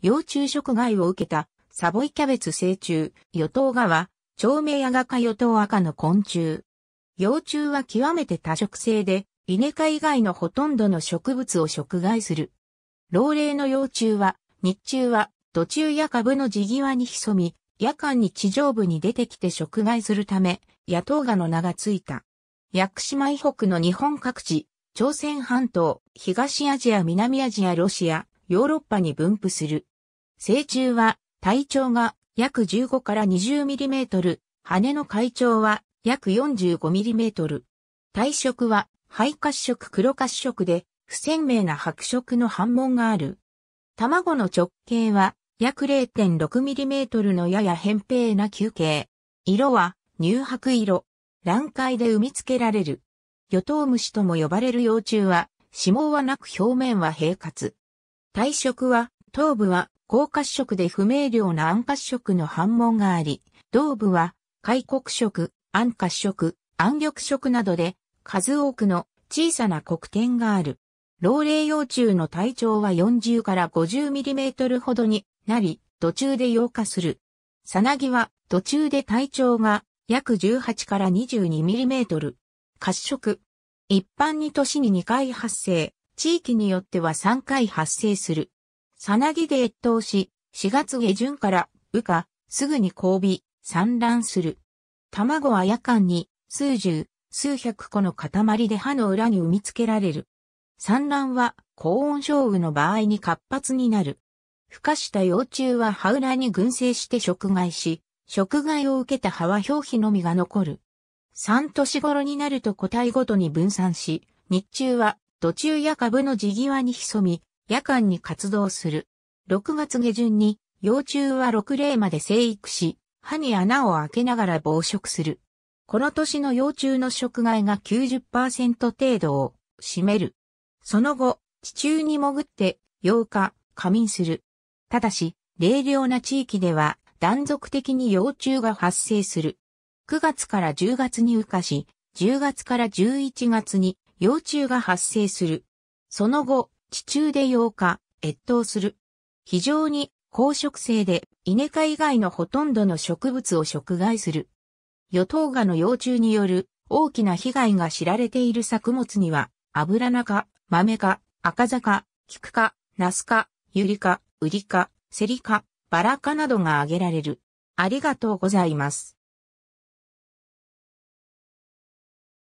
幼虫食害を受けたサボイキャベツ成虫、与党側、は、長名やがか与党赤の昆虫。幼虫は極めて多食性で、イネ科以外のほとんどの植物を食害する。老齢の幼虫は、日中は、土中や株の地際に潜み、夜間に地上部に出てきて食害するため、野党蛾の名がついた。薬島以北の日本各地、朝鮮半島、東アジア、南アジア、ロシア、ヨーロッパに分布する。成虫は体長が約15から2 0トル、羽の海長は約4 5トル。体色は灰褐色黒褐色で不鮮明な白色の斑紋がある。卵の直径は約 0.6mm のやや扁平な球形。色は乳白色。卵塊で産み付けられる。与頭虫とも呼ばれる幼虫は、脂肪はなく表面は平滑。体色は、頭部は、高褐色で不明瞭な暗褐色の反紋があり、胴部は、開国色、暗褐色、暗緑色などで、数多くの小さな黒点がある。老齢幼虫の体長は40から50ミリメートルほどになり、途中で溶化する。さなぎは途中で体長が約18から22ミリメートル。褐色。一般に年に2回発生。地域によっては3回発生する。さなぎで越冬し、4月下旬から羽化、すぐに交尾、産卵する。卵は夜間に数十、数百個の塊で歯の裏に産み付けられる。産卵は高温症雨の場合に活発になる。孵化した幼虫は歯裏に群生して食害し、食害を受けた葉は表皮のみが残る。3年頃になると個体ごとに分散し、日中は途中や株の地際に潜み、夜間に活動する。6月下旬に、幼虫は6例まで生育し、歯に穴を開けながら暴食する。この年の幼虫の食害が90%程度を占める。その後、地中に潜って8日、仮眠する。ただし、冷涼な地域では断続的に幼虫が発生する。9月から10月に羽化し、10月から11月に幼虫が発生する。その後、地中で溶化、越冬する。非常に高食性で、イネ科以外のほとんどの植物を食害する。与党ガの幼虫による大きな被害が知られている作物には、アブラナ科、マメ科、赤坂、キク科、ナス科、ユリ科、ウリ科、セリ科、バラ科などが挙げられる。ありがとうございます。